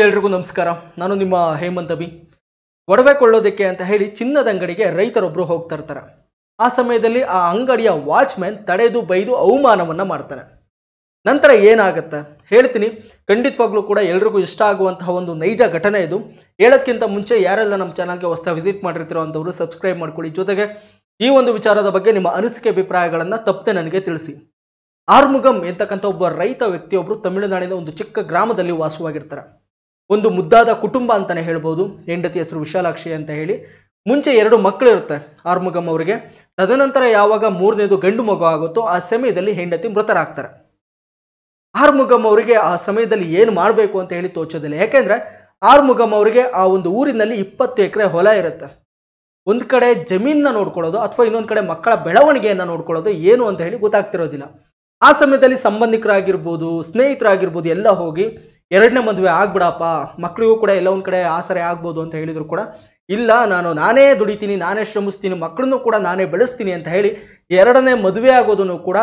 ಎಲ್ರಿಗೂ ನಮಸ್ಕಾರ ನಾನು ನಿಮ್ಮ ಹೇಮಂತ್ ಅಭಿ ಒಡವೆ ಕೊಳ್ಳೋದಕ್ಕೆ ಅಂತ ಹೇಳಿ ಚಿನ್ನದ ಅಂಗಡಿಗೆ ರೈತರೊಬ್ರು ಹೋಗ್ತಾ ಇರ್ತಾರೆ ಆ ಸಮಯದಲ್ಲಿ ಆ ಅಂಗಡಿಯ ವಾಚ್ಮ್ಯಾನ್ ತಡೆದು ಬೈದು ಅವಮಾನವನ್ನ ಮಾಡ್ತಾನೆ ನಂತರ ಏನಾಗುತ್ತೆ ಹೇಳ್ತೀನಿ ಖಂಡಿತವಾಗ್ಲೂ ಕೂಡ ಎಲ್ರಿಗೂ ಇಷ್ಟ ಆಗುವಂತಹ ಒಂದು ನೈಜ ಘಟನೆ ಇದು ಹೇಳೋದಕ್ಕಿಂತ ಮುಂಚೆ ಯಾರೆಲ್ಲ ನಮ್ಮ ಚಾನಲ್ಗೆ ಹೊಸ ವಿಸಿಟ್ ಮಾಡಿರ್ತಿರೋ ಅಂಥವ್ರು ಸಬ್ಸ್ಕ್ರೈಬ್ ಮಾಡ್ಕೊಳ್ಳಿ ಜೊತೆಗೆ ಈ ಒಂದು ವಿಚಾರದ ಬಗ್ಗೆ ನಿಮ್ಮ ಅನಿಸಿಕೆ ಅಭಿಪ್ರಾಯಗಳನ್ನು ತಪ್ಪದೆ ನನಗೆ ತಿಳಿಸಿ ಆರ್ಮುಗಮ್ ಎಂತಕ್ಕಂಥ ಒಬ್ಬ ರೈತ ವ್ಯಕ್ತಿಯೊಬ್ಬರು ತಮಿಳುನಾಡಿನ ಒಂದು ಚಿಕ್ಕ ಗ್ರಾಮದಲ್ಲಿ ವಾಸವಾಗಿರ್ತಾರೆ ಒಂದು ಮುದ್ದಾದ ಕುಟುಂಬ ಅಂತಾನೆ ಹೇಳ್ಬೋದು ಹೆಂಡತಿ ಹೆಸರು ವಿಶಾಲಾಕ್ಷಿ ಅಂತ ಹೇಳಿ ಮುಂಚೆ ಎರಡು ಮಕ್ಕಳಿರುತ್ತೆ ಆರ್ಮುಗಮ್ ಅವರಿಗೆ ತದನಂತರ ಯಾವಾಗ ಮೂರನೇದು ಗಂಡು ಮಗು ಆಗುತ್ತೋ ಆ ಸಮಯದಲ್ಲಿ ಹೆಂಡತಿ ಮೃತರಾಗ್ತಾರೆ ಆರ್ಮುಗಮ್ ಅವರಿಗೆ ಆ ಸಮಯದಲ್ಲಿ ಏನು ಮಾಡಬೇಕು ಅಂತ ಹೇಳಿ ತೋಚೋದಿಲ್ಲ ಯಾಕೆಂದ್ರೆ ಆರ್ಮುಗಮ್ ಅವರಿಗೆ ಆ ಒಂದು ಊರಿನಲ್ಲಿ ಇಪ್ಪತ್ತು ಎಕರೆ ಹೊಲ ಇರುತ್ತೆ ಒಂದು ಕಡೆ ಜಮೀನನ್ನ ನೋಡ್ಕೊಳ್ಳೋದು ಅಥವಾ ಇನ್ನೊಂದು ಕಡೆ ಮಕ್ಕಳ ಬೆಳವಣಿಗೆಯನ್ನು ನೋಡ್ಕೊಳ್ಳೋದು ಏನು ಅಂತ ಹೇಳಿ ಗೊತ್ತಾಗ್ತಿರೋದಿಲ್ಲ ಆ ಸಮಯದಲ್ಲಿ ಸಂಬಂಧಿಕರಾಗಿರ್ಬೋದು ಸ್ನೇಹಿತರಾಗಿರ್ಬೋದು ಎಲ್ಲ ಹೋಗಿ ಎರಡನೇ ಮದುವೆ ಆಗ್ಬಿಡಪ್ಪ ಮಕ್ಕಳಿಗೂ ಕೂಡ ಎಲ್ಲ ಒಂದು ಕಡೆ ಆಸರೆ ಆಗ್ಬೋದು ಅಂತ ಹೇಳಿದ್ರು ಕೂಡ ಇಲ್ಲ ನಾನು ನಾನೇ ದುಡಿತೀನಿ ನಾನೇ ಶ್ರಮಿಸ್ತೀನಿ ಮಕ್ಕಳನ್ನು ಕೂಡ ನಾನೇ ಬೆಳೆಸ್ತೀನಿ ಅಂತ ಹೇಳಿ ಎರಡನೇ ಮದುವೆ ಆಗೋದನ್ನು ಕೂಡ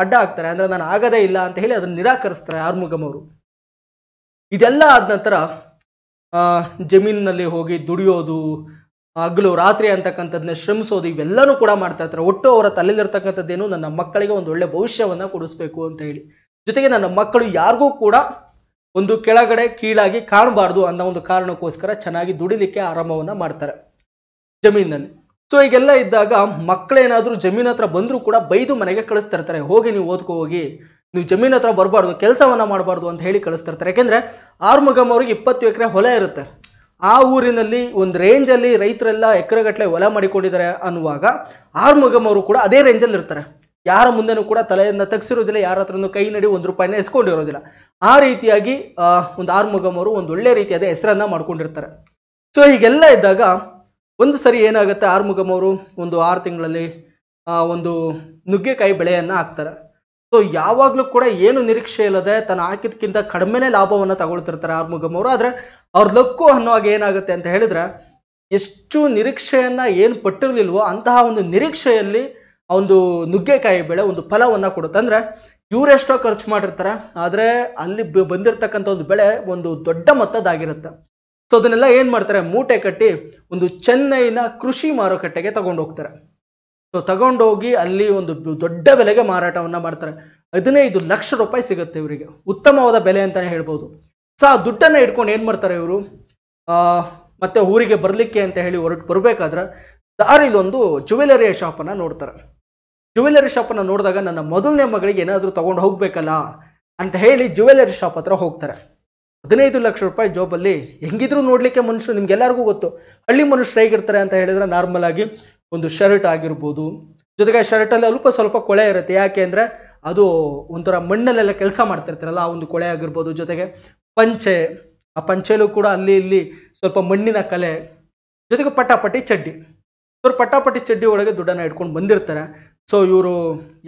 ಅಡ್ಡ ಆಗ್ತಾರೆ ಅಂದರೆ ನಾನು ಆಗದೇ ಇಲ್ಲ ಅಂತ ಹೇಳಿ ಅದನ್ನು ನಿರಾಕರಿಸ್ತಾರೆ ಆರ್ಮುಗಮ್ ಅವರು ಇದೆಲ್ಲ ಆದ ನಂತರ ಜಮೀನಿನಲ್ಲಿ ಹೋಗಿ ದುಡಿಯೋದು ಹಗಲು ರಾತ್ರಿ ಅಂತಕ್ಕಂಥದ್ದನ್ನ ಶ್ರಮಿಸೋದು ಇವೆಲ್ಲನೂ ಕೂಡ ಮಾಡ್ತಾ ಇರ್ತಾರೆ ಒಟ್ಟು ಅವರ ತಲೆಯಲ್ಲಿರ್ತಕ್ಕಂಥದ್ದೇನು ನನ್ನ ಮಕ್ಕಳಿಗೆ ಒಂದು ಒಳ್ಳೆ ಭವಿಷ್ಯವನ್ನು ಕೊಡಿಸ್ಬೇಕು ಅಂತ ಹೇಳಿ ಜೊತೆಗೆ ನನ್ನ ಮಕ್ಕಳು ಯಾರಿಗೂ ಕೂಡ ಒಂದು ಕೆಳಗಡೆ ಕೀಳಾಗಿ ಕಾಣಬಾರ್ದು ಅನ್ನೋ ಒಂದು ಕಾರಣಕ್ಕೋಸ್ಕರ ಚೆನ್ನಾಗಿ ದುಡಿಲಿಕ್ಕೆ ಆರಂಭವನ್ನ ಮಾಡ್ತಾರೆ ಜಮೀನಲ್ಲಿ ಸೊ ಈಗೆಲ್ಲ ಇದ್ದಾಗ ಮಕ್ಕಳೇನಾದ್ರೂ ಜಮೀನ್ ಹತ್ರ ಬಂದರೂ ಕೂಡ ಬೈದು ಮನೆಗೆ ಕಳಿಸ್ತಾ ಇರ್ತಾರೆ ಹೋಗಿ ನೀವು ಓದ್ಕೋ ಹೋಗಿ ನೀವು ಜಮೀನ್ ಹತ್ರ ಬರಬಾರ್ದು ಕೆಲಸವನ್ನ ಮಾಡಬಾರ್ದು ಅಂತ ಹೇಳಿ ಕಳಿಸ್ತಿರ್ತಾರೆ ಯಾಕೆಂದ್ರೆ ಆರ್ಮಗಮ್ ಅವ್ರಿಗೆ ಇಪ್ಪತ್ತು ಎಕರೆ ಹೊಲ ಇರುತ್ತೆ ಆ ಊರಿನಲ್ಲಿ ಒಂದು ರೇಂಜಲ್ಲಿ ರೈತರೆಲ್ಲ ಎಕರೆಗಟ್ಟಲೆ ಹೊಲ ಮಾಡಿಕೊಂಡಿದ್ದಾರೆ ಅನ್ನುವಾಗ ಆರ್ಮಗಮ್ ಅವರು ಕೂಡ ಅದೇ ರೇಂಜಲ್ಲಿ ಇರ್ತಾರೆ ಯಾರ ಮುಂದೆನೂ ಕೂಡ ತಲೆಯನ್ನ ತಗ್ಸಿರೋದಿಲ್ಲ ಯಾರ ಹತ್ರನೂ ಕೈ ನಡಿ ಒಂದು ರೂಪಾಯಿನ ಎಸ್ಕೊಂಡಿರೋದಿಲ್ಲ ಆ ರೀತಿಯಾಗಿ ಒಂದು ಆರ್ಮುಗಮ್ ಅವರು ಒಂದು ಒಳ್ಳೆ ರೀತಿಯಾದ ಹೆಸರನ್ನ ಮಾಡ್ಕೊಂಡಿರ್ತಾರೆ ಸೊ ಹೀಗೆಲ್ಲ ಇದ್ದಾಗ ಒಂದು ಸರಿ ಏನಾಗುತ್ತೆ ಆರ್ಮುಗಮ್ ಅವರು ಒಂದು ಆರು ತಿಂಗಳಲ್ಲಿ ಒಂದು ನುಗ್ಗೆಕಾಯಿ ಬೆಳೆಯನ್ನ ಹಾಕ್ತಾರೆ ಸೊ ಯಾವಾಗಲೂ ಕೂಡ ಏನು ನಿರೀಕ್ಷೆ ಇಲ್ಲದೆ ತಾನು ಹಾಕಿದ್ಕಿಂತ ಕಡಿಮೆನೆ ಲಾಭವನ್ನು ತಗೊಳ್ತಿರ್ತಾರೆ ಆರ್ಮುಗಮ್ ಅವರು ಆದರೆ ಅವ್ರ ಲಕ್ಕು ಅನ್ನೋವಾಗ ಏನಾಗುತ್ತೆ ಅಂತ ಹೇಳಿದ್ರೆ ಎಷ್ಟು ನಿರೀಕ್ಷೆಯನ್ನ ಏನು ಪಟ್ಟಿರಲಿಲ್ವೋ ಅಂತಹ ಒಂದು ನಿರೀಕ್ಷೆಯಲ್ಲಿ ಆ ಒಂದು ನುಗ್ಗೆಕಾಯಿ ಬೆಳೆ ಒಂದು ಫಲವನ್ನು ಕೊಡುತ್ತೆ ಅಂದ್ರೆ ಇವರೆಷ್ಟೋ ಖರ್ಚು ಮಾಡಿರ್ತಾರೆ ಆದರೆ ಅಲ್ಲಿ ಬಂದಿರತಕ್ಕಂಥ ಒಂದು ಬೆಳೆ ಒಂದು ದೊಡ್ಡ ಮೊತ್ತದಾಗಿರುತ್ತೆ ಸೊ ಅದನ್ನೆಲ್ಲ ಏನು ಮಾಡ್ತಾರೆ ಮೂಟೆ ಕಟ್ಟಿ ಒಂದು ಚೆನ್ನೈನ ಕೃಷಿ ಮಾರುಕಟ್ಟೆಗೆ ತಗೊಂಡು ಹೋಗ್ತಾರೆ ಸೊ ತಗೊಂಡೋಗಿ ಅಲ್ಲಿ ಒಂದು ದೊಡ್ಡ ಬೆಲೆಗೆ ಮಾರಾಟವನ್ನು ಮಾಡ್ತಾರೆ ಹದಿನೈದು ಲಕ್ಷ ರೂಪಾಯಿ ಸಿಗುತ್ತೆ ಇವರಿಗೆ ಉತ್ತಮವಾದ ಬೆಲೆ ಅಂತಲೇ ಹೇಳ್ಬೋದು ಸೊ ಆ ದುಡ್ಡನ್ನು ಇಟ್ಕೊಂಡು ಏನು ಮಾಡ್ತಾರೆ ಇವರು ಮತ್ತೆ ಊರಿಗೆ ಬರಲಿಕ್ಕೆ ಅಂತ ಹೇಳಿ ಹೊರಟು ಬರಬೇಕಾದ್ರೆ ದಾರಿಲೊಂದು ಶಾಪ್ ಶಾಪನ್ನು ನೋಡ್ತಾರೆ ಜ್ಯುವೆಲರಿ ಶಾಪನ್ನು ನೋಡಿದಾಗ ನನ್ನ ಮೊದಲನೇ ಮಗಳಿಗೆ ಏನಾದರೂ ತಗೊಂಡು ಹೋಗಬೇಕಲ್ಲ ಅಂತ ಹೇಳಿ ಜ್ಯುವೆಲರಿ ಶಾಪ್ ಹತ್ರ ಹೋಗ್ತಾರೆ ಹದಿನೈದು ಲಕ್ಷ ರೂಪಾಯಿ ಜಾಬಲ್ಲಿ ಹೆಂಗಿದ್ರು ನೋಡಲಿಕ್ಕೆ ಮನುಷ್ಯರು ನಿಮ್ಗೆಲ್ಲರಿಗೂ ಗೊತ್ತು ಹಳ್ಳಿ ಮನುಷ್ಯರು ಹೇಗಿರ್ತಾರೆ ಅಂತ ಹೇಳಿದ್ರೆ ನಾರ್ಮಲ್ ಆಗಿ ಒಂದು ಶರ್ಟ್ ಆಗಿರ್ಬೋದು ಜೊತೆಗೆ ಶರ್ಟಲ್ಲಿ ಅಲ್ಪ ಸ್ವಲ್ಪ ಕೊಳೆ ಇರುತ್ತೆ ಯಾಕೆ ಅಂದರೆ ಅದು ಒಂಥರ ಮಣ್ಣಲ್ಲೆಲ್ಲ ಕೆಲಸ ಮಾಡ್ತಿರ್ತಾರಲ್ಲ ಆ ಒಂದು ಕೊಳೆ ಆಗಿರ್ಬೋದು ಜೊತೆಗೆ ಪಂಚೆ ಆ ಪಂಚೆಲೂ ಕೂಡ ಅಲ್ಲಿ ಇಲ್ಲಿ ಸ್ವಲ್ಪ ಮಣ್ಣಿನ ಕಲೆ ಜೊತೆಗೆ ಪಟಾಪಟಿ ಚಡ್ಡಿ ಇವರು ಪಟಾಪಟಿ ಚಡ್ಡಿ ಒಳಗೆ ದುಡ್ಡನ್ನು ಇಟ್ಕೊಂಡು ಬಂದಿರ್ತಾರೆ ಸೊ ಇವರು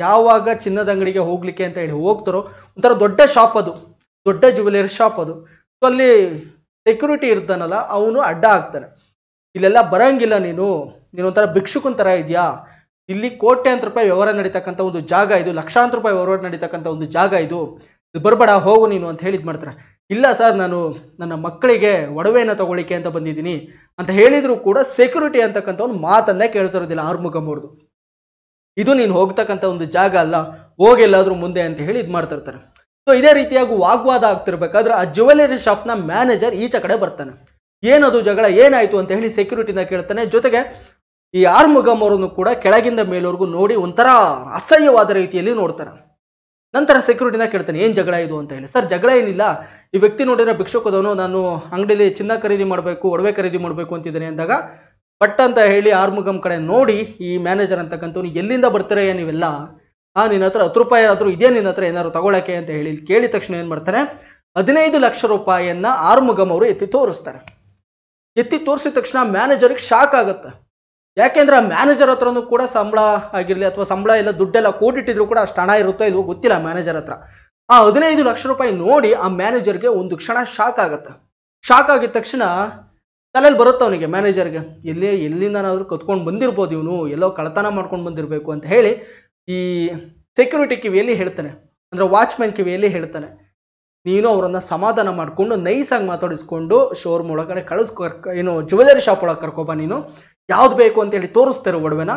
ಯಾವಾಗ ಚಿನ್ನದ ಅಂಗಡಿಗೆ ಹೋಗ್ಲಿಕ್ಕೆ ಅಂತ ಹೇಳಿ ಹೋಗ್ತಾರೋ ಒಂಥರ ದೊಡ್ಡ ಶಾಪ್ ಅದು ದೊಡ್ಡ ಜುವೆಲರಿ ಶಾಪ್ ಅದು ಸೊ ಅಲ್ಲಿ ಸೆಕ್ಯೂರಿಟಿ ಇರ್ತಾನಲ್ಲ ಅವನು ಅಡ್ಡ ಆಗ್ತಾನೆ ಇಲ್ಲೆಲ್ಲ ಬರಂಗಿಲ್ಲ ನೀನು ನೀನು ಒಂಥರ ಭಿಕ್ಷುಕನ್ ಥರ ಇದೆಯಾ ಇಲ್ಲಿ ಕೋಟ್ಯಾಂತರ ರೂಪಾಯಿ ವ್ಯವಹಾರ ನಡೀತಕ್ಕಂಥ ಒಂದು ಜಾಗ ಇದು ಲಕ್ಷಾಂತರ ರೂಪಾಯಿ ವ್ಯವಹಾರ ನಡೀತಕ್ಕಂಥ ಒಂದು ಜಾಗ ಇದು ಬರಬೇಡ ಹೋಗು ನೀನು ಅಂತ ಹೇಳಿದ್ ಮಾಡ್ತಾರೆ ಇಲ್ಲ ಸರ್ ನಾನು ನನ್ನ ಮಕ್ಕಳಿಗೆ ಒಡವೆಯನ್ನು ತಗೊಳ್ಳಿಕ್ಕೆ ಅಂತ ಬಂದಿದ್ದೀನಿ ಅಂತ ಹೇಳಿದ್ರು ಕೂಡ ಸೆಕ್ಯೂರಿಟಿ ಅಂತಕ್ಕಂಥ ಒಂದು ಮಾತನ್ನೇ ಕೇಳ್ತಾ ಇರೋದಿಲ್ಲ ಆರ್ಮುಖಂ ಇದು ನೀನು ಹೋಗ್ತಕ್ಕಂಥ ಒಂದು ಜಾಗ ಅಲ್ಲ ಹೋಗೆಲ್ಲಾದ್ರೂ ಮುಂದೆ ಅಂತ ಹೇಳಿ ಇದು ಮಾಡ್ತಾ ಸೊ ಇದೇ ರೀತಿಯಾಗಿ ವಾಗ್ವಾದ ಆಗ್ತಿರ್ಬೇಕಾದ್ರೆ ಆ ಜ್ಯುವೆಲರಿ ಶಾಪ್ನ ಮ್ಯಾನೇಜರ್ ಈಚೆ ಕಡೆ ಬರ್ತಾನೆ ಏನದು ಜಗಳ ಏನಾಯ್ತು ಅಂತ ಹೇಳಿ ಸೆಕ್ಯೂರಿಟಿನ ಕೇಳ್ತಾನೆ ಜೊತೆಗೆ ಈ ಆರ್ ಮುಗಮ್ ಅವರನ್ನು ಕೂಡ ಕೆಳಗಿಂದ ಮೇಲವರೆಗೂ ನೋಡಿ ಒಂಥರ ಅಸಹ್ಯವಾದ ರೀತಿಯಲ್ಲಿ ನೋಡ್ತಾನೆ ನಂತರ ಸೆಕ್ಯೂರಿಟಿನ ಕೇಳ್ತಾನೆ ಏನು ಜಗಳ ಇದು ಅಂತ ಹೇಳಿ ಸರ್ ಜಗಳ ಏನಿಲ್ಲ ಈ ವ್ಯಕ್ತಿ ನೋಡಿದ್ರೆ ಭಿಕ್ಷುಕದವನು ನಾನು ಅಂಗಡಿಯಲ್ಲಿ ಚಿನ್ನ ಖರೀದಿ ಮಾಡಬೇಕು ಒಡವೆ ಖರೀದಿ ಮಾಡಬೇಕು ಅಂತಿದ್ದೇನೆ ಅಂದಾಗ ಪಟ್ ಅಂತ ಹೇಳಿ ಆರ್ಮುಗಮ್ ಕಡೆ ನೋಡಿ ಈ ಮ್ಯಾನೇಜರ್ ಅಂತಕ್ಕಂಥವ್ನು ಎಲ್ಲಿಂದ ಬರ್ತಾರೆ ನೀವೆಲ್ಲ ಆ ನಿನ್ನ ಹತ್ರ ಹತ್ತು ರೂಪಾಯಿ ಆದರೂ ಇದೇ ನಿನ್ನ ಹತ್ರ ಏನಾದ್ರು ತಗೊಳಕ್ಕೆ ಅಂತ ಹೇಳಿ ಕೇಳಿದ ತಕ್ಷಣ ಏನು ಮಾಡ್ತಾರೆ ಹದಿನೈದು ಲಕ್ಷ ರೂಪಾಯಿಯನ್ನ ಆರ್ಮುಗಮ್ ಅವರು ಎತ್ತಿ ತೋರಿಸ್ತಾರೆ ಎತ್ತಿ ತೋರಿಸಿದ ತಕ್ಷಣ ಮ್ಯಾನೇಜರ್ಗೆ ಶಾಕ್ ಆಗುತ್ತೆ ಯಾಕೆಂದ್ರೆ ಆ ಮ್ಯಾನೇಜರ್ ಹತ್ರನೂ ಕೂಡ ಸಂಬಳ ಆಗಿರಲಿ ಅಥವಾ ಸಂಬಳ ಎಲ್ಲ ದುಡ್ಡೆಲ್ಲ ಕೋಟಿಟ್ಟಿದ್ರು ಕೂಡ ಅಷ್ಟು ಹಣ ಇರುತ್ತೋ ಇಲ್ವೋ ಗೊತ್ತಿಲ್ಲ ಮ್ಯಾನೇಜರ್ ಹತ್ರ ಆ ಹದಿನೈದು ಲಕ್ಷ ರೂಪಾಯಿ ನೋಡಿ ಆ ಮ್ಯಾನೇಜರ್ಗೆ ಒಂದು ಕ್ಷಣ ಶಾಕ್ ಆಗುತ್ತೆ ಶಾಕ್ ಆಗಿದ ತಕ್ಷಣ ತಲೆಯಲ್ಲಿ ಬರುತ್ತೆ ಅವನಿಗೆ ಮ್ಯಾನೇಜರ್ಗೆ ಎಲ್ಲಿ ಎಲ್ಲಿಂದನಾದರೂ ಕತ್ಕೊಂಡು ಬಂದಿರ್ಬೋದು ಇವನು ಎಲ್ಲೋ ಕಳತನ ಮಾಡ್ಕೊಂಡು ಬಂದಿರಬೇಕು ಅಂತ ಹೇಳಿ ಈ ಸೆಕ್ಯೂರಿಟಿ ಕಿವಿಯಲ್ಲಿ ಹೇಳ್ತಾನೆ ಅಂದರೆ ವಾಚ್ಮ್ಯಾನ್ ಕಿವಿಯಲ್ಲಿ ಹೇಳ್ತಾನೆ ನೀನು ಅವರನ್ನು ಸಮಾಧಾನ ಮಾಡಿಕೊಂಡು ನೈಸಾಗಿ ಮಾತಾಡಿಸ್ಕೊಂಡು ಶೋರೂಮ್ ಒಳಗಡೆ ಕಳಿಸ್ಕೊ ಏನು ಜ್ಯುವೆಲರಿ ಶಾಪ್ ಒಳಗೆ ಕರ್ಕೊಬಾ ನೀನು ಯಾವ್ದು ಬೇಕು ಅಂತ ಹೇಳಿ ತೋರಿಸ್ತಾರೆ ಒಡವೆನ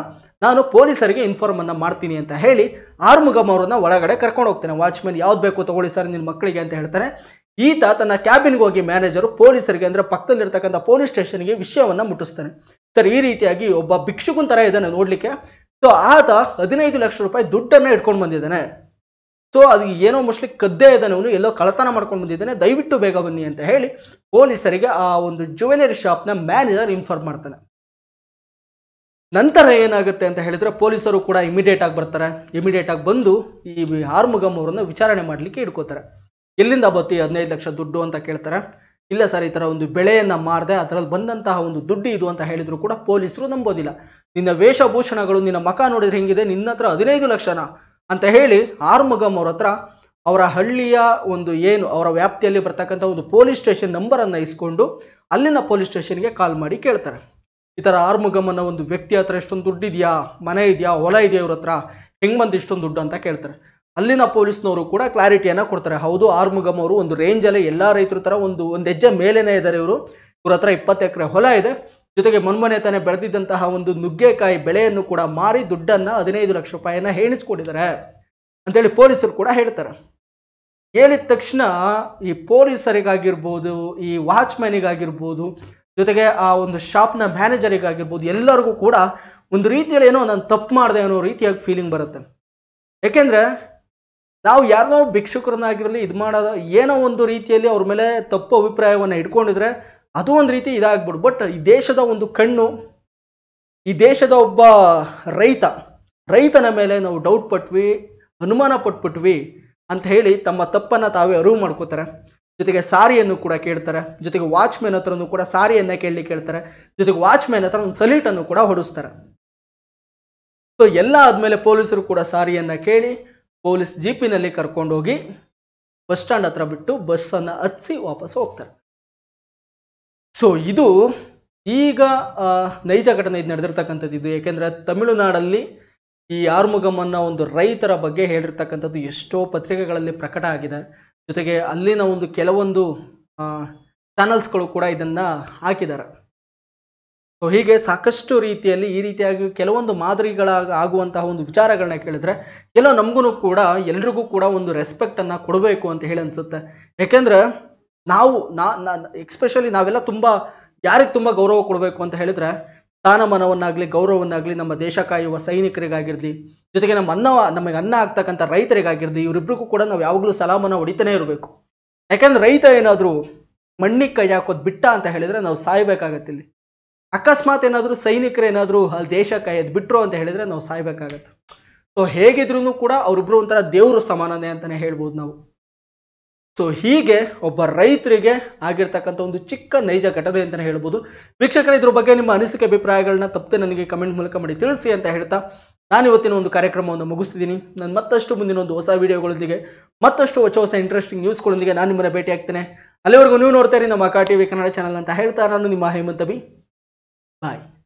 ನಾನು ಪೊಲೀಸರಿಗೆ ಅನ್ನ ಮಾಡ್ತೀನಿ ಅಂತ ಹೇಳಿ ಆರ್ಮುಗಮ್ ಅವರನ್ನ ಒಳಗಡೆ ಕರ್ಕೊಂಡು ಹೋಗ್ತಾನೆ ವಾಚ್ಮ್ಯಾನ್ ಯಾವ್ದು ಬೇಕು ತಗೊಳ್ಳಿ ಸರ್ ನಿನ್ನ ಮಕ್ಕಳಿಗೆ ಅಂತ ಹೇಳ್ತಾನೆ ಈತ ತನ್ನ ಕ್ಯಾಬಿನ್ಗೆ ಹೋಗಿ ಮ್ಯಾನೇಜರು ಪೊಲೀಸರಿಗೆ ಅಂದ್ರೆ ಪಕ್ಕದಲ್ಲಿರ್ತಕ್ಕಂಥ ಪೊಲೀಸ್ ಸ್ಟೇಷನ್ಗೆ ವಿಷಯವನ್ನ ಮುಟ್ಟಿಸ್ತಾನೆ ಸರ್ ಈ ರೀತಿಯಾಗಿ ಒಬ್ಬ ಭಿಕ್ಷುಕನ್ ತರ ಇದ್ದಾನೆ ನೋಡ್ಲಿಕ್ಕೆ ಸೊ ಆತ ಹದಿನೈದು ಲಕ್ಷ ರೂಪಾಯಿ ದುಡ್ಡನ್ನ ಇಟ್ಕೊಂಡು ಬಂದಿದ್ದಾನೆ ಸೊ ಅದು ಏನೋ ಮೋಸ್ಟ್ಲಿ ಕದ್ದೇ ಇದ್ದಾನೆ ಅವನು ಎಲ್ಲೋ ಕಳತನ ಮಾಡ್ಕೊಂಡು ಬಂದಿದ್ದಾನೆ ದಯವಿಟ್ಟು ಬೇಗ ಬನ್ನಿ ಅಂತ ಹೇಳಿ ಪೊಲೀಸರಿಗೆ ಆ ಒಂದು ಜ್ಯುವೆಲರಿ ಶಾಪ್ನ ಮ್ಯಾನೇಜರ್ ಇನ್ಫಾರ್ಮ್ ಮಾಡ್ತಾನೆ ನಂತರ ಏನಾಗುತ್ತೆ ಅಂತ ಹೇಳಿದ್ರೆ ಪೊಲೀಸರು ಕೂಡ ಇಮಿಡಿಯೇಟ್ ಆಗಿ ಬರ್ತಾರೆ ಇಮಿಡಿಯೇಟ್ ಆಗಿ ಬಂದು ಈ ಆರ್ಮುಗಮ್ ಅವರನ್ನು ವಿಚಾರಣೆ ಮಾಡಲಿಕ್ಕೆ ಇಟ್ಕೋತಾರೆ ಎಲ್ಲಿಂದ ಬತ್ತಿ ಹದಿನೈದು ಲಕ್ಷ ದುಡ್ಡು ಅಂತ ಕೇಳ್ತಾರೆ ಇಲ್ಲ ಸರ್ ಈ ಥರ ಒಂದು ಬೆಳೆಯನ್ನು ಮಾರದೆ ಅದರಲ್ಲಿ ಬಂದಂತಹ ಒಂದು ದುಡ್ಡು ಇದು ಅಂತ ಹೇಳಿದ್ರು ಕೂಡ ಪೊಲೀಸರು ನಂಬೋದಿಲ್ಲ ನಿನ್ನ ವೇಷಭೂಷಣಗಳು ನಿನ್ನ ಮಖ ನೋಡಿದ್ರೆ ಹೆಂಗಿದೆ ನಿನ್ನ ಹತ್ರ ಹದಿನೈದು ಲಕ್ಷನ ಅಂತ ಹೇಳಿ ಆರ್ಮಗಮ್ ಅವ್ರ ಹತ್ರ ಅವರ ಹಳ್ಳಿಯ ಒಂದು ಏನು ಅವರ ವ್ಯಾಪ್ತಿಯಲ್ಲಿ ಬರ್ತಕ್ಕಂಥ ಒಂದು ಪೊಲೀಸ್ ಸ್ಟೇಷನ್ ನಂಬರನ್ನು ಇಸ್ಕೊಂಡು ಅಲ್ಲಿನ ಪೊಲೀಸ್ ಸ್ಟೇಷನ್ಗೆ ಕಾಲ್ ಮಾಡಿ ಕೇಳ್ತಾರೆ ಈ ಥರ ಅನ್ನ ಒಂದು ವ್ಯಕ್ತಿ ಹತ್ರ ಎಷ್ಟೊಂದು ದುಡ್ಡು ಇದೆಯಾ ಮನೆ ಇದೆಯಾ ಹೊಲ ಇದೆಯಾ ಇವ್ರ ಹತ್ರ ಹೆಂಗೆ ಬಂದು ಇಷ್ಟೊಂದು ದುಡ್ಡು ಅಂತ ಕೇಳ್ತಾರೆ ಅಲ್ಲಿನ ಪೊಲೀಸ್ನವರು ಕೂಡ ಕ್ಲಾರಿಟಿಯನ್ನು ಕೊಡ್ತಾರೆ ಹೌದು ಆರ್ಮುಗಮ್ ಅವರು ಒಂದು ರೇಂಜಲ್ಲಿ ಎಲ್ಲ ರೈತರು ಥರ ಒಂದು ಒಂದು ಹೆಜ್ಜೆ ಮೇಲೇನೇ ಇದ್ದಾರೆ ಇವರು ಇವ್ರ ಹತ್ರ ಇಪ್ಪತ್ತು ಎಕರೆ ಹೊಲ ಇದೆ ಜೊತೆಗೆ ಮೊನ್ಮೊನೆ ತಾನೇ ಬೆಳೆದಿದ್ದಂತಹ ಒಂದು ನುಗ್ಗೆಕಾಯಿ ಬೆಳೆಯನ್ನು ಕೂಡ ಮಾರಿ ದುಡ್ಡನ್ನು ಹದಿನೈದು ಲಕ್ಷ ರೂಪಾಯಿನ ಹೇಣಿಸ್ಕೊಂಡಿದ್ದಾರೆ ಅಂತೇಳಿ ಪೊಲೀಸರು ಕೂಡ ಹೇಳ್ತಾರೆ ಹೇಳಿದ ತಕ್ಷಣ ಈ ಪೊಲೀಸರಿಗಾಗಿರ್ಬೋದು ಈ ವಾಚ್ಮ್ಯಾನಿಗಾಗಿರ್ಬೋದು ಜೊತೆಗೆ ಆ ಒಂದು ಶಾಪ್ನ ಮ್ಯಾನೇಜರಿಗಾಗಿರ್ಬೋದು ಎಲ್ಲರಿಗೂ ಕೂಡ ಒಂದು ರೀತಿಯಲ್ಲಿ ಏನೋ ನಾನು ತಪ್ಪು ಮಾಡಿದೆ ಅನ್ನೋ ರೀತಿಯಾಗಿ ಫೀಲಿಂಗ್ ಬರುತ್ತೆ ಯಾಕೆಂದರೆ ನಾವು ಯಾರನ್ನೋ ಭಿಕ್ಷುಕರನ್ನಾಗಿರಲಿ ಇದು ಮಾಡೋದು ಏನೋ ಒಂದು ರೀತಿಯಲ್ಲಿ ಅವ್ರ ಮೇಲೆ ತಪ್ಪು ಅಭಿಪ್ರಾಯವನ್ನು ಇಟ್ಕೊಂಡಿದ್ರೆ ಅದು ಒಂದು ರೀತಿ ಇದಾಗ್ಬಿಡು ಬಟ್ ಈ ದೇಶದ ಒಂದು ಕಣ್ಣು ಈ ದೇಶದ ಒಬ್ಬ ರೈತ ರೈತನ ಮೇಲೆ ನಾವು ಡೌಟ್ ಪಟ್ವಿ ಅನುಮಾನ ಪಟ್ಬಿಟ್ವಿ ಅಂತ ಹೇಳಿ ತಮ್ಮ ತಪ್ಪನ್ನು ತಾವೇ ಅರಿವು ಮಾಡ್ಕೋತಾರೆ ಜೊತೆಗೆ ಸಾರಿಯನ್ನು ಕೂಡ ಕೇಳ್ತಾರೆ ಜೊತೆಗೆ ವಾಚ್ಮ್ಯಾನ್ ಹತ್ರನೂ ಕೂಡ ಸಾರಿಯನ್ನ ಕೇಳಿ ಕೇಳ್ತಾರೆ ಜೊತೆಗೆ ವಾಚ್ಮ್ಯಾನ್ ಹತ್ರ ಒಂದು ಸಲೀಟನ್ನು ಕೂಡ ಹೊಡಿಸ್ತಾರೆ ಸೊ ಎಲ್ಲ ಆದಮೇಲೆ ಪೊಲೀಸರು ಕೂಡ ಸಾರಿಯನ್ನ ಕೇಳಿ ಪೊಲೀಸ್ ಜೀಪಿನಲ್ಲಿ ಕರ್ಕೊಂಡೋಗಿ ಬಸ್ ಸ್ಟ್ಯಾಂಡ್ ಹತ್ರ ಬಿಟ್ಟು ಬಸ್ ಅನ್ನ ಹತ್ಸಿ ವಾಪಸ್ ಹೋಗ್ತಾರೆ ಸೊ ಇದು ಈಗ ನೈಜ ಘಟನೆ ಇದು ನಡೆದಿರ್ತಕ್ಕಂಥದ್ದು ಇದು ಏಕೆಂದರೆ ತಮಿಳುನಾಡಲ್ಲಿ ಈ ಆರ್ಮುಗಮ್ಮನ ಒಂದು ರೈತರ ಬಗ್ಗೆ ಹೇಳಿರ್ತಕ್ಕಂಥದ್ದು ಎಷ್ಟೋ ಪತ್ರಿಕೆಗಳಲ್ಲಿ ಪ್ರಕಟ ಆಗಿದೆ ಜೊತೆಗೆ ಅಲ್ಲಿನ ಒಂದು ಕೆಲವೊಂದು ಚಾನಲ್ಸ್ಗಳು ಕೂಡ ಇದನ್ನ ಹಾಕಿದ್ದಾರೆ ಸೊ ಹೀಗೆ ಸಾಕಷ್ಟು ರೀತಿಯಲ್ಲಿ ಈ ರೀತಿಯಾಗಿ ಕೆಲವೊಂದು ಮಾದರಿಗಳ ಆಗುವಂತಹ ಒಂದು ವಿಚಾರಗಳನ್ನ ಕೇಳಿದ್ರೆ ಎಲ್ಲೋ ನಮಗೂ ಕೂಡ ಎಲ್ರಿಗೂ ಕೂಡ ಒಂದು ಅನ್ನ ಕೊಡಬೇಕು ಅಂತ ಹೇಳಿ ಅನ್ಸುತ್ತೆ ಯಾಕೆಂದ್ರೆ ನಾವು ನಾ ಎಕ್ಸ್ಪೆಷಲಿ ನಾವೆಲ್ಲ ತುಂಬ ಯಾರಿಗೆ ತುಂಬ ಗೌರವ ಕೊಡಬೇಕು ಅಂತ ಹೇಳಿದ್ರೆ ಸ್ಥಾನಮಾನವನ್ನಾಗಲಿ ಗೌರವವನ್ನಾಗಲಿ ನಮ್ಮ ದೇಶ ಕಾಯುವ ಸೈನಿಕರಿಗಾಗಿರಲಿ ಜೊತೆಗೆ ನಮ್ಮ ಅನ್ನ ನಮಗೆ ಅನ್ನ ಆಗ್ತಕ್ಕಂಥ ರೈತರಿಗಾಗಿರಲಿ ಇವರಿಬ್ಬರಿಗೂ ಕೂಡ ನಾವು ಯಾವಾಗಲೂ ಸಲಾಮನ ಹೊಡಿತಾನೆ ಇರಬೇಕು ಯಾಕೆಂದ್ರೆ ರೈತ ಏನಾದರೂ ಮಣ್ಣಿಗೆ ಕೈ ಹಾಕೋದು ಬಿಟ್ಟ ಅಂತ ಹೇಳಿದ್ರೆ ನಾವು ಸಾಯ್ಬೇಕಾಗತ್ತಿಲ್ಲಿ ಅಕಸ್ಮಾತ್ ಏನಾದರೂ ಸೈನಿಕರೇನಾದರೂ ಅಲ್ಲಿ ದೇಶ ಕೈ ಬಿಟ್ರು ಅಂತ ಹೇಳಿದ್ರೆ ನಾವು ಸಾಯ್ಬೇಕಾಗತ್ತೆ ಸೊ ಹೇಗಿದ್ರು ಕೂಡ ಅವರಿಬ್ರು ಒಂಥರ ದೇವರು ಸಮಾನನೇ ಅಂತಾನೆ ಹೇಳ್ಬೋದು ನಾವು ಸೊ ಹೀಗೆ ಒಬ್ಬ ರೈತರಿಗೆ ಆಗಿರ್ತಕ್ಕಂಥ ಒಂದು ಚಿಕ್ಕ ನೈಜ ಘಟನೆ ಅಂತಲೇ ಹೇಳ್ಬೋದು ವೀಕ್ಷಕರ ಇದ್ರ ಬಗ್ಗೆ ನಿಮ್ಮ ಅನಿಸಿಕೆ ಅಭಿಪ್ರಾಯಗಳನ್ನ ತಪ್ಪದೆ ನನಗೆ ಕಮೆಂಟ್ ಮೂಲಕ ಮಾಡಿ ತಿಳಿಸಿ ಅಂತ ಹೇಳ್ತಾ ನಾನು ಇವತ್ತಿನ ಒಂದು ಕಾರ್ಯಕ್ರಮವನ್ನು ಮುಗಿಸ್ತಿದ್ದೀನಿ ನಾನು ಮತ್ತಷ್ಟು ಮುಂದಿನ ಒಂದು ಹೊಸ ವಿಡಿಯೋಗಳೊಂದಿಗೆ ಮತ್ತಷ್ಟು ಹೊಸ ಹೊಸ ಇಂಟ್ರೆಸ್ಟಿಂಗ್ ನ್ಯೂಸ್ಗಳೊಂದಿಗೆ ನಾನು ನಿಮ್ಮನ್ನ ಭೇಟಿ ಆಗ್ತೇನೆ ಅಲ್ಲಿವರೆಗೂ ನೀವು ನೋಡ್ತಾ ಇರಿ ನಮ್ಮ ಅಕಾ ವಿ ಕನ್ನಡ ಚಾನಲ್ ಅಂತ ಹೇಳ್ತಾ ನಾನು ನಿಮ್ಮ ಹೇಮಂತ ಬಿ Bye.